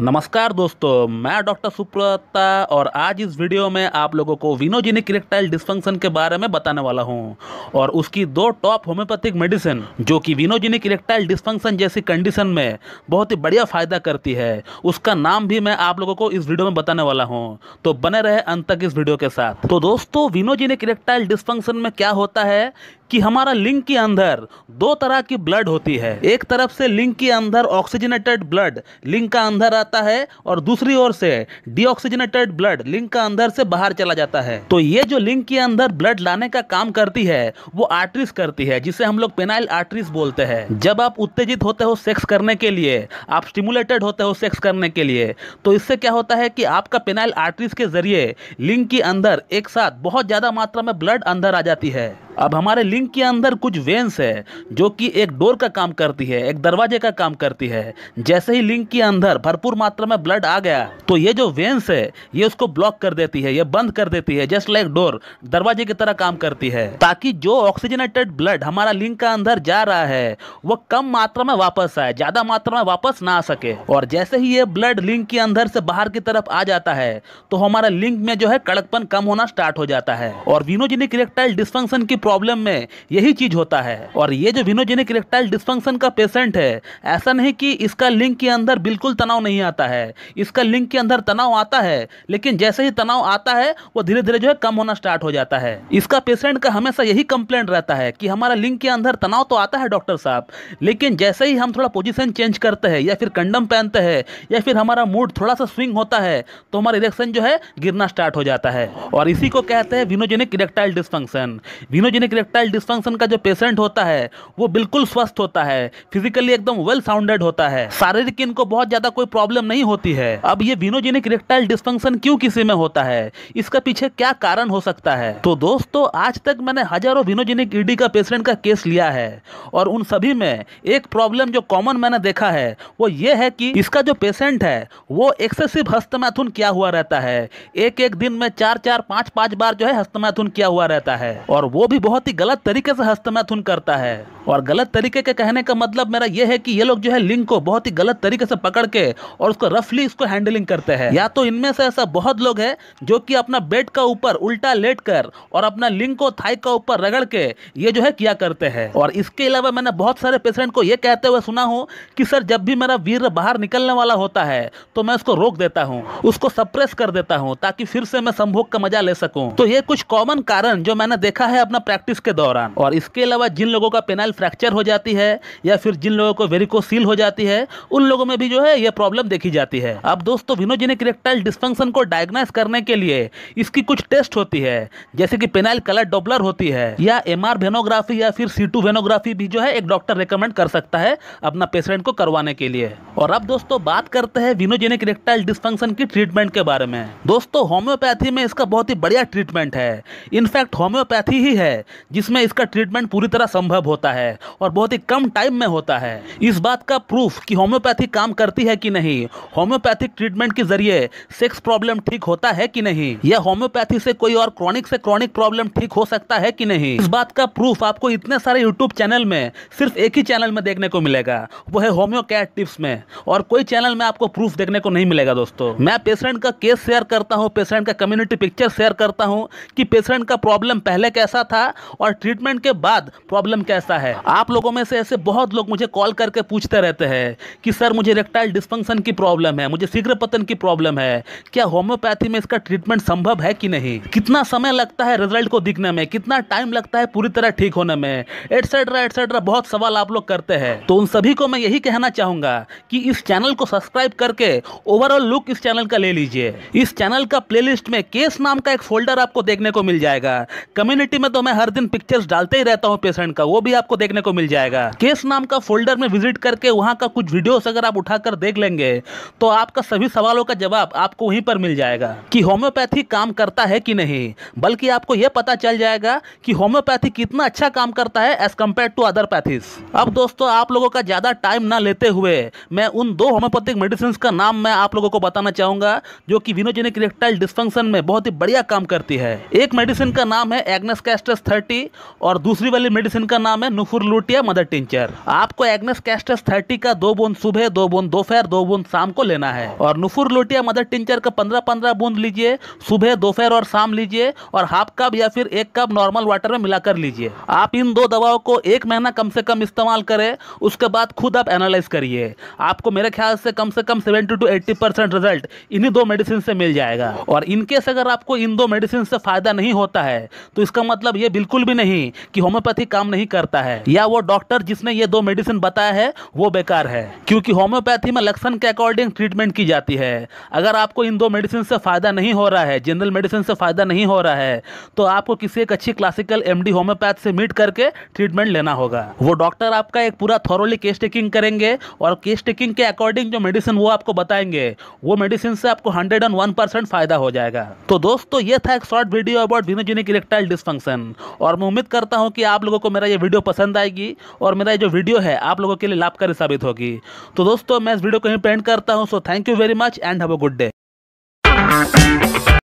नमस्कार दोस्तों मैं डॉक्टर सुप्रता और आज इस वीडियो में आप लोगों को विनोजिनिक इरेक्टाइल डिस्फंक्शन के बारे में बताने वाला हूं और उसकी दो टॉप होम्योपैथिक मेडिसिन जो कि विनोजिनिक इरेक्टाइल डिस्फंक्शन जैसी कंडीशन में बहुत ही बढ़िया फायदा करती है उसका नाम भी मैं आप लोगों को इस वीडियो में बताने वाला हूँ तो बने रहे अंत तक इस वीडियो के साथ तो दोस्तों विनोजिनिक इरेक्टाइल डिस्फंक्शन में क्या होता है कि हमारा लिंग के अंदर दो तरह की ब्लड होती है एक तरफ से लिंग के अंदर ऑक्सीजनेटेड ब्लड लिंग का अंदर आता है और दूसरी ओर से डीऑक्सीजनेटेड ब्लड लिंग का अंदर से बाहर चला जाता है तो ये जो लिंग के अंदर ब्लड लाने का काम करती है वो आर्टरीज करती है जिसे हम लोग पेनाइल आर्टरीज बोलते हैं जब आप उत्तेजित होते हो सेक्स करने के लिए आप स्टिमुलेटेड होते हो सेक्स करने के लिए तो इससे क्या होता है कि आपका पेनाइल आर्टरीज के जरिए लिंग के अंदर एक साथ बहुत ज़्यादा मात्रा में ब्लड अंदर आ जाती है अब हमारे बिल्डिंग के अंदर कुछ वेंस है जो कि एक डोर का काम करती है एक दरवाजे का काम करती है जैसे ही लिंग के अंदर भरपूर मात्रा में ब्लड आ गया तो ये जो वेंस है ये उसको ब्लॉक कर देती है ये बंद कर देती है जस्ट लाइक डोर दरवाजे की तरह काम करती है ताकि जो ऑक्सीजनेटेड ब्लड हमारा लिंग का अंदर जा रहा है वो कम मात्रा में वापस आए ज्यादा मात्रा में वापस ना आ सके और जैसे ही ये ब्लड लिंक के अंदर से बाहर की तरफ आ जाता है तो हमारा लिंक में जो है कड़कपन कम होना स्टार्ट हो जाता है और विनोजिनिक इलेक्ट्राइल डिस्फंक्शन की प्रॉब्लम में यही चीज़ होता है और ये जो विनोजेनिक रेक्टाइल डिस्फंक्शन का पेशेंट है ऐसा नहीं कि इसका लिंग के अंदर बिल्कुल तनाव नहीं आता है इसका लिंग के अंदर तनाव आता है लेकिन जैसे ही तनाव आता है वो धीरे धीरे जो है कम होना स्टार्ट हो जाता है इसका पेशेंट का हमेशा यही कंप्लेंट रहता है कि हमारा लिंग के अंदर तनाव तो आता है डॉक्टर साहब लेकिन जैसे ही हम थोड़ा पोजिशन चेंज करते हैं या फिर कंडम पहनते हैं या फिर हमारा मूड थोड़ा सा स्विंग होता है तो हमारा इलेक्शन जो है गिरना स्टार्ट हो जाता है और इसी को कहते हैं विनोजेनिक इलेक्ट्राइल डिस्फंक्शन विनोजेनिक इलेक्ट्राइल डिस्फंक्शन का जो पेशेंट होता है वो बिल्कुल स्वस्थ होता है फिजिकली एकदम वेल साउंडेड होता है शारीरिक इनको बहुत ज़्यादा कोई प्रॉब्लम नहीं होती है अब ये विनोजेनिक रेक्टाइल डिस्फंक्शन क्यों किसी में होता है इसका पीछे क्या कारण हो सकता है तो दोस्तों आज तक मैंने हजारों विनोजेनिक ईडी e का पेशेंट का केस लिया है और उन सभी में एक प्रॉब्लम जो कॉमन मैंने देखा है वो ये है कि इसका जो पेशेंट है वो एक्सेसिव हस्तमैथुन किया हुआ रहता है एक एक दिन में चार चार पांच पांच बार जो है हस्तमैथुन किया हुआ रहता है और वो भी बहुत ही गलत तरीके से हस्तमैथुन करता है और गलत तरीके के कहने का मतलब मेरा यह है कि ये लोग जो है लिंग को बहुत ही गलत तरीके से पकड़ के और उसको रफली इसको हैंडलिंग करते हैं या तो इनमें से ऐसा बहुत लोग है जो कि अपना बेड का ऊपर उल्टा लेट कर और अपना लिंग को थाई का ऊपर रगड़ के ये जो है किया करते हैं और इसके अलावा मैंने बहुत सारे पेशेंट को ये कहते हुए सुना हूँ कि सर जब भी मेरा वीर बाहर निकलने वाला होता है तो मैं उसको रोक देता हूँ उसको सप्रेस कर देता हूँ ताकि फिर से मैं संभोग का मजा ले सकूँ तो ये कुछ कॉमन कारण जो मैंने देखा है अपना प्रैक्टिस के दौरान दौरान और इसके अलावा जिन लोगों का पेनाइल फ्रैक्चर हो जाती है या फिर जिन लोगों को वेरिकोसील हो जाती है उन लोगों में भी जो है यह प्रॉब्लम देखी जाती है अब दोस्तों विनोजेनिक रेक्टाइल डिस्फंक्शन को डायग्नाइज करने के लिए इसकी कुछ टेस्ट होती है जैसे कि पेनाइल कलर डोबलर होती है या एम वेनोग्राफी या फिर सी वेनोग्राफी भी जो है एक डॉक्टर रिकमेंड कर सकता है अपना पेशेंट को करवाने के लिए और अब दोस्तों बात करते हैं विनोजेनिक रेक्टाइल डिस्फंक्शन की ट्रीटमेंट के बारे में दोस्तों होम्योपैथी में इसका बहुत ही बढ़िया ट्रीटमेंट है इनफैक्ट होम्योपैथी ही है जिसमें इसका ट्रीटमेंट पूरी तरह संभव होता है और बहुत ही कम टाइम में होता है इस बात का प्रूफ कि होम्योपैथी काम करती है कि नहीं होम्योपैथिक ट्रीटमेंट के जरिए सेक्स प्रॉब्लम ठीक होता है कि नहीं या होम्योपैथी से कोई और क्रॉनिक से क्रॉनिक प्रॉब्लम ठीक हो सकता है कि नहीं इस बात का प्रूफ आपको इतने सारे यूट्यूब चैनल में सिर्फ एक ही चैनल में देखने को मिलेगा वो है होम्यो टिप्स में और कोई चैनल में आपको प्रूफ देखने को नहीं मिलेगा दोस्तों मैं पेशेंट का केस शेयर करता हूँ पेशेंट का कम्युनिटी पिक्चर शेयर करता हूँ कि पेशेंट का प्रॉब्लम पहले कैसा था और ट्रीट ट्रीटमेंट के बाद प्रॉब्लम कैसा है आप लोगों में से ऐसे बहुत लोग मुझे कॉल करके पूछते रहते हैं कि सर मुझे रेक्टाइल डिस्फंक्शन की प्रॉब्लम है मुझे शीघ्र पतन की प्रॉब्लम है क्या होम्योपैथी में इसका ट्रीटमेंट संभव है कि नहीं कितना समय लगता है रिजल्ट को दिखने में कितना टाइम लगता है पूरी तरह ठीक होने में एटसेट्रा एटसेट्रा बहुत सवाल आप लोग करते हैं तो उन सभी को मैं यही कहना चाहूंगा कि इस चैनल को सब्सक्राइब करके ओवरऑल लुक इस चैनल का ले लीजिए इस चैनल का प्लेलिस्ट में केस नाम का एक फोल्डर आपको देखने को मिल जाएगा कम्युनिटी में तो मैं हर दिन पिक्चर डिटेल्स डालते ही रहता हूँ पेशेंट का वो भी आपको देखने को मिल जाएगा केस नाम का फोल्डर में विजिट करके वहाँ का कुछ वीडियोस अगर आप उठाकर देख लेंगे तो आपका सभी सवालों का जवाब आपको वहीं पर मिल जाएगा कि होम्योपैथी काम करता है कि नहीं बल्कि आपको यह पता चल जाएगा कि होम्योपैथी कितना अच्छा काम करता है as compared to other pathies अब दोस्तों आप लोगों का ज़्यादा टाइम ना लेते हुए मैं उन दो होम्योपैथिक मेडिसिन का नाम मैं आप लोगों को बताना चाहूंगा जो की विनोजेनिक रेक्टाइल डिस्फंक्शन में बहुत ही बढ़िया काम करती है एक मेडिसिन का नाम है एग्नेस कैस्टस थर्टी और दूसरी वाली मेडिसिन का नाम है नुफुर लुटिया मदर टिंचर आपको एग्नेस कैस्टस थर्टी का दो बूंद सुबह दो बूंद दोपहर दो बूंद शाम को लेना है और नुफुर लुटिया मदर टिंचर का पंद्रह पंद्रह बूंद लीजिए सुबह दोपहर और शाम लीजिए और हाफ कप या फिर एक कप नॉर्मल वाटर में मिलाकर लीजिए आप इन दो दवाओं को एक महीना कम से कम इस्तेमाल करें उसके बाद खुद आप एनालाइज करिए आपको मेरे ख्याल से कम से कम seventy to eighty percent result इन्हीं दो मेडिसिन से मिल जाएगा और इनकेस अगर आपको इन दो मेडिसिन से फायदा नहीं होता है तो इसका मतलब ये बिल्कुल भी नहीं नहीं कि होम्योपैथी काम नहीं करता है या वो डॉक्टर जिसने ये दो मेडिसिन बताया है वो बेकार है क्योंकि होम्योपैथी में लक्षण के अकॉर्डिंग ट्रीटमेंट की जाती है अगर आपको इन दो मेडिसिन से फ़ायदा नहीं हो रहा है जनरल मेडिसिन से फ़ायदा नहीं हो रहा है तो आपको किसी एक अच्छी क्लासिकल एम होम्योपैथ से मीट करके ट्रीटमेंट लेना होगा वो डॉक्टर आपका एक पूरा थॉरोली केस टेकिंग करेंगे और केस टेकिंग के अकॉर्डिंग जो मेडिसिन वो आपको बताएंगे वो मेडिसिन से आपको हंड्रेड फायदा हो जाएगा तो दोस्तों ये था एक short video about venogenic erectile dysfunction और मैं उम्मीद उम्मीद करता हूँ कि आप लोगों को मेरा ये वीडियो पसंद आएगी और मेरा ये जो वीडियो है आप लोगों के लिए लाभकारी साबित होगी तो दोस्तों मैं इस वीडियो को ही पेंट करता हूँ so thank you very much and have a good day